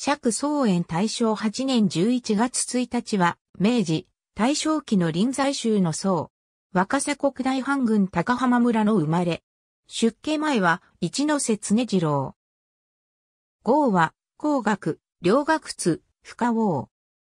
釈宗園大正8年11月1日は、明治、大正期の臨済宗の僧。若狭国大藩軍高浜村の生まれ。出家前は、一ノ瀬常次郎。豪は、工学、両学津、深王。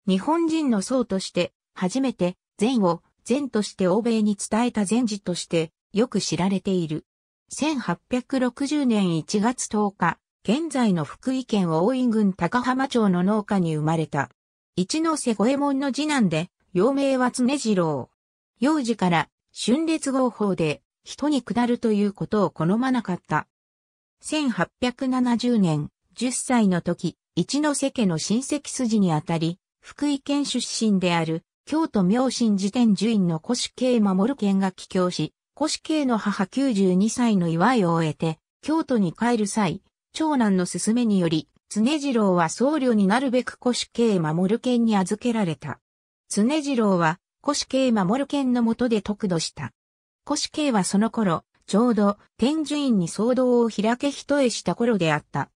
日本人の僧として、初めて、禅を、禅として欧米に伝えた禅師として、よく知られている。1860年1月10日、現在の福井県大井郡高浜町の農家に生まれた。一ノ瀬五右衛門の次男で、幼名は常次郎。幼児から春烈合法で人に下るということを好まなかった。1870年、10歳の時、一ノ瀬家の親戚筋にあたり、福井県出身である、京都明神寺天寿院の古志慶守県が帰郷し、古志慶の母92歳の祝いを終えて、京都に帰る際、長男の勧めにより、常次郎は僧侶になるべく古主慶守る剣に預けられた。常次郎は古主慶守る剣の下で得度した。古主慶はその頃、ちょうど天寿院に騒動を開け一重した頃であった。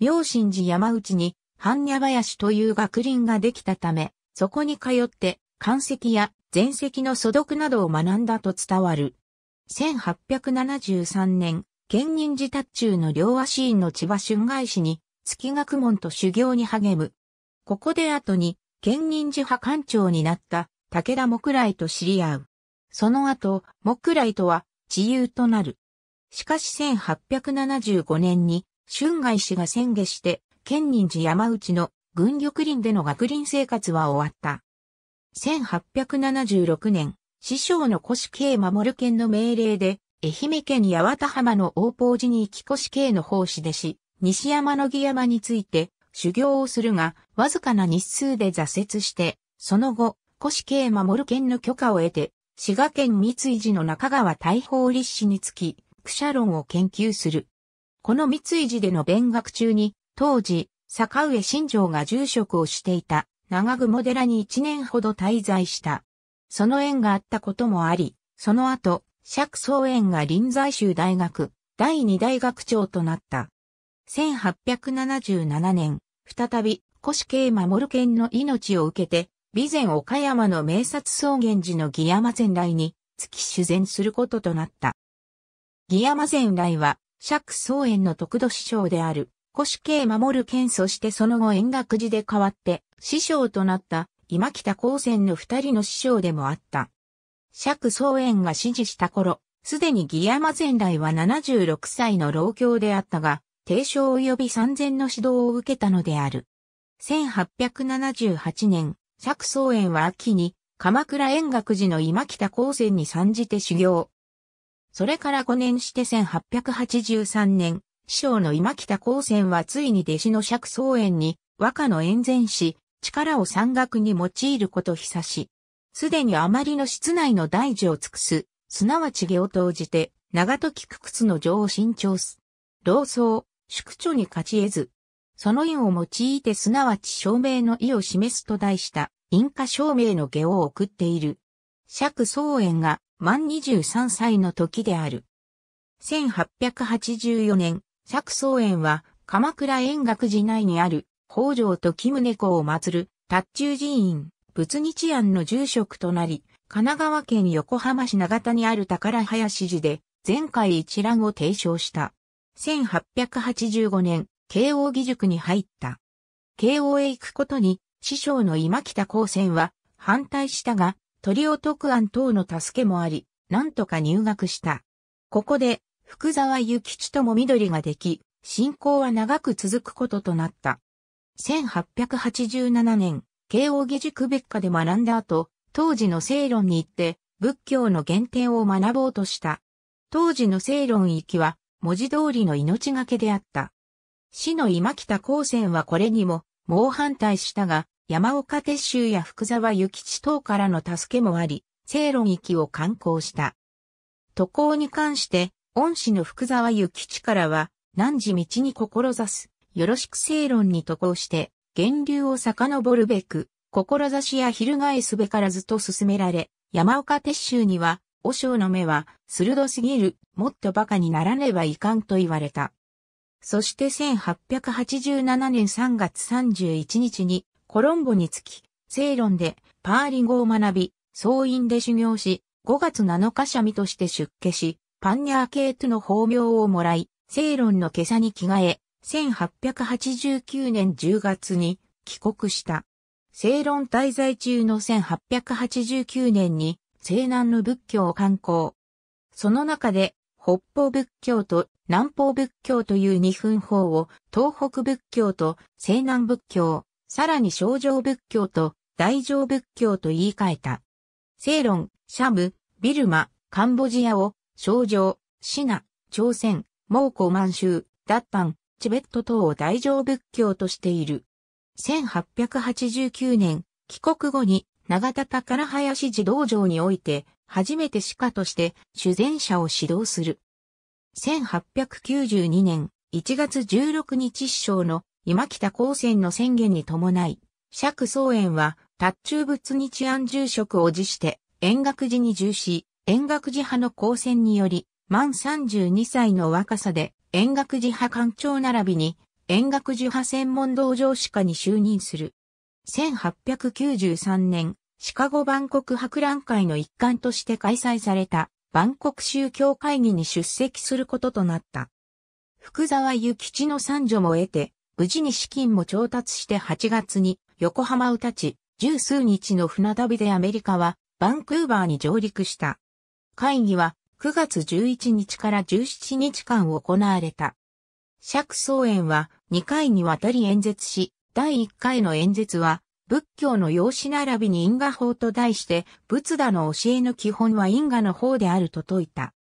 明神寺山内に半若林という学林ができたため、そこに通って漢石や前石の素読などを学んだと伝わる。1873年、建仁寺達中の両和院の千葉春外市に、月学問と修行に励む。ここで後に、建仁寺派官長になった武田木来と知り合う。その後、木来とは、自由となる。しかし1875年に、春外氏が宣言して、建仁寺山内の軍玉林での学林生活は終わった。1876年、師匠の古式慶守県の命令で、愛媛県八幡浜の大宝寺に行き越系の奉仕でし、西山の木山について修行をするが、わずかな日数で挫折して、その後、越系守る県の許可を得て、滋賀県三井寺の中川大法立志につき、クシャ論を研究する。この三井寺での勉学中に、当時、坂上新城が住職をしていた長雲寺に一年ほど滞在した。その縁があったこともあり、その後、釈宗園が臨済宗大学第二大学長となった。1877年、再び、古市慶守県の命を受けて、備前岡山の名刹草原寺のギヤマ前来に、月修禅することとなった。ギヤマ前来は、釈宗園の得度師匠である、古市慶守県そしてその後円楽寺で代わって、師匠となった、今北高専の二人の師匠でもあった。釈宗園が支持した頃、すでにギヤマ前来は76歳の老教であったが、提唱及び三千の指導を受けたのである。1878年、釈宗園は秋に、鎌倉円覚寺の今北高専に参じて修行。それから5年して1883年、師匠の今北高専はついに弟子の釈宗園に、和歌の演前し、力を山岳に用いること久し。すでにあまりの室内の大事を尽くす、すなわち下を投じて、長時く屈の情を新調す。老僧、宿著に勝ち得ず。その意を用いてすなわち証明の意を示すと題した、因果証明の下を送っている。釈宗園が満十三歳の時である。1884年、釈宗園は鎌倉円覚寺内にある北条と木宗公を祀る達中寺院仏日庵の住職となり、神奈川県横浜市長田にある宝林寺で、前回一覧を提唱した。1885年、慶応義塾に入った。慶応へ行くことに、師匠の今北高専は反対したが、鳥を徳案等の助けもあり、なんとか入学した。ここで、福沢諭吉とも緑ができ、信仰は長く続くこととなった。1887年、慶応義塾別科で学んだ後、当時の正論に行って仏教の原点を学ぼうとした。当時の正論域は文字通りの命がけであった。死の今北高専はこれにも猛反対したが、山岡鉄舟や福沢諭吉等からの助けもあり、正論域を観光した。渡航に関して、恩師の福沢諭吉からは、何時道に志す、よろしく正論に渡航して、源流を遡るべく、志や翻すべからずと進められ、山岡鉄舟には、和尚の目は、鋭すぎる、もっと馬鹿にならねばいかんと言われた。そして1887年3月31日に、コロンボにつき、セイロンで、パーリ語を学び、総院で修行し、5月7日社味として出家し、パンニャーケートの法名をもらい、セイロンの袈裟に着替え、1889年10月に帰国した。正論滞在中の1889年に西南の仏教を観光。その中で北方仏教と南方仏教という二分法を東北仏教と西南仏教、さらに小乗仏教と大乗仏教と言い換えた。正論、シャム、ビルマ、カンボジアを、小乗、シナ、朝鮮、蒙古満州、脱藩、チベット等を大乗仏教としている。1889年、帰国後に長田宝林寺道場において、初めて歯科として修善者を指導する。1892年1月16日師匠の今北高専の宣言に伴い、釈宗園は、達中仏日安住職を辞して、円学寺に従し、円学寺派の高専により、満32歳の若さで、円楽寺派館長並びに、円楽寺派専門道場歯科に就任する。1893年、シカゴ万国博覧会の一環として開催された、万国宗教会議に出席することとなった。福沢諭吉の三女も得て、無事に資金も調達して8月に横浜を立ち、十数日の船旅でアメリカはバンクーバーに上陸した。会議は9月11日から17日間行われた。釈宗園は2回にわたり演説し、第1回の演説は、仏教の用紙並びに因果法と題して、仏陀の教えの基本は因果の法であると説いた。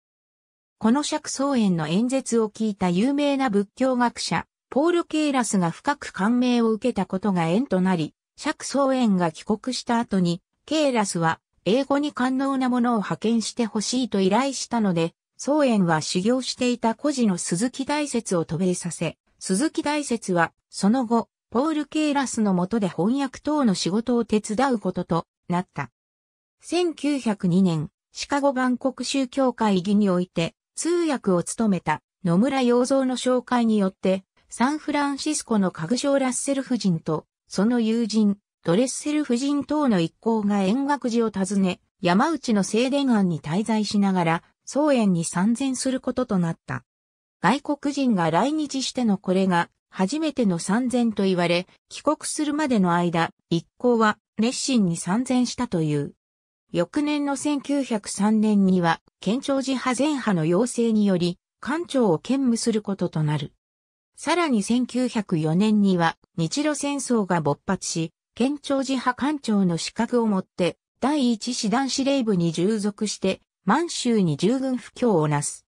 この釈宗園の演説を聞いた有名な仏教学者、ポール・ケイラスが深く感銘を受けたことが縁となり、釈宗園が帰国した後に、ケイラスは英語に官能なものを派遣してほしいと依頼したので、宗園は修行していた孤児の鈴木大説を渡米させ、鈴木大説は、その後、ポール・ケイラスの下で翻訳等の仕事を手伝うこととなった。1902年、シカゴ万国宗教会議において、通訳を務めた野村洋蔵の紹介によって、サンフランシスコの家具商ラッセル夫人と、その友人、ドレッセル夫人等の一行が円覚寺を訪ね、山内の聖殿庵に滞在しながら、宗園に参禅することとなった。外国人が来日してのこれが、初めての参禅と言われ、帰国するまでの間、一行は熱心に参禅したという。翌年の1903年には、県庁寺派前派の要請により、官庁を兼務することとなる。さらに1904年には、日露戦争が勃発し、県庁寺派官庁の資格を持って、第一師団司令部に従属して、満州に従軍布教をなす。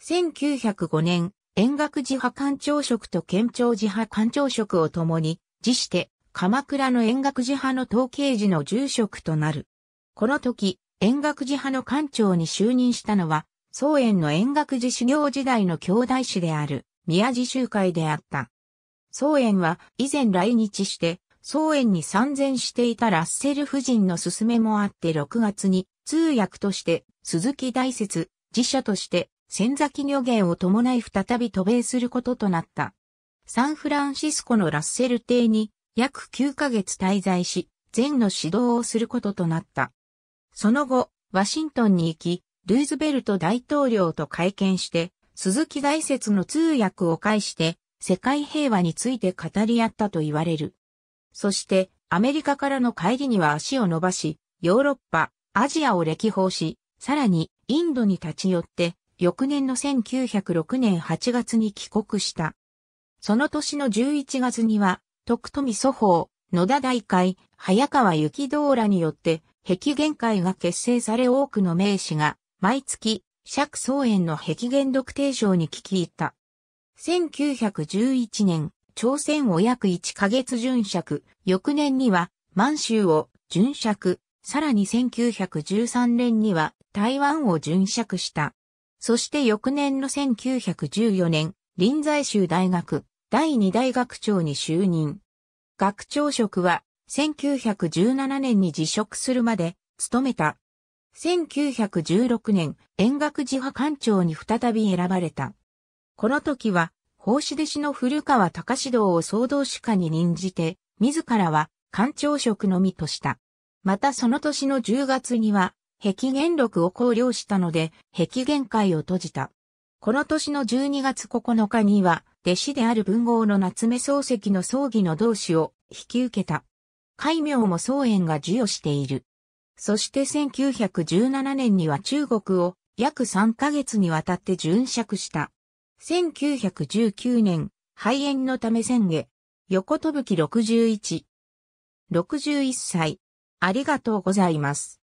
1905年、遠学寺派官庁職と県庁寺派官庁職を共に、辞して、鎌倉の遠学寺派の統計寺の住職となる。この時、遠学寺派の官庁に就任したのは、宗園の遠学寺修行時代の兄弟子である、宮寺集会であった。宗園は以前来日して、総演に参戦していたラッセル夫人の勧めもあって6月に通訳として鈴木大説、自社として仙崎女言を伴い再び渡米することとなった。サンフランシスコのラッセル邸に約9ヶ月滞在し、禅の指導をすることとなった。その後、ワシントンに行き、ルーズベルト大統領と会見して、鈴木大説の通訳を介して、世界平和について語り合ったと言われる。そして、アメリカからの帰りには足を伸ばし、ヨーロッパ、アジアを歴訪し、さらに、インドに立ち寄って、翌年の1906年8月に帰国した。その年の11月には、徳富祖法、野田大会、早川幸道らによって、壁限会が結成され多くの名士が、毎月、釈宗園の壁限読定賞に聞き入った。1911年、朝鮮を約1ヶ月巡借、翌年には満州を巡借、さらに1913年には台湾を巡借した。そして翌年の1914年、臨済州大学第2大学長に就任。学長職は1917年に辞職するまで務めた。1916年、遠学寺派官長に再び選ばれた。この時は法子弟子の古川隆道を総動主家に任じて、自らは官庁職のみとした。またその年の10月には、壁元録を考慮したので、壁元会を閉じた。この年の12月9日には、弟子である文豪の夏目漱石の葬儀の同志を引き受けた。戒名も宗縁が授与している。そして1917年には中国を約3ヶ月にわたって巡釈した。1919年、肺炎のため宣言。横飛ぶき61。61歳。ありがとうございます。